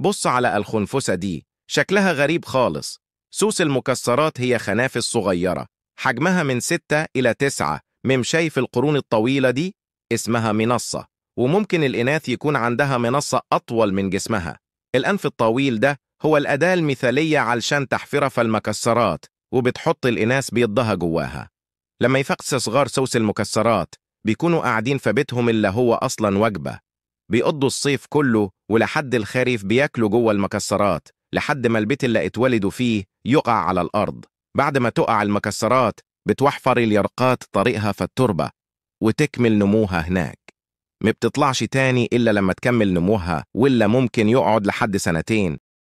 بص على الخنفسة دي شكلها غريب خالص سوس المكسرات هي خنافس صغيرة حجمها من 6 إلى 9 ممشي في القرون الطويلة دي اسمها منصة وممكن الإناث يكون عندها منصة أطول من جسمها الأنف الطويل ده هو الأداة المثالية علشان في المكسرات وبتحط الإناث بيضها جواها لما يفقس صغار سوس المكسرات بيكونوا قاعدين في بيتهم اللي هو أصلا وجبة بيقضوا الصيف كله ولحد الخريف بياكلوا جوه المكسرات لحد ما البيت اللي اتولدوا فيه يقع على الأرض بعد ما تقع المكسرات بتوحفر اليرقات طريقها في التربة وتكمل نموها هناك ما بتطلعش تاني إلا لما تكمل نموها ولا ممكن يقعد لحد سنتين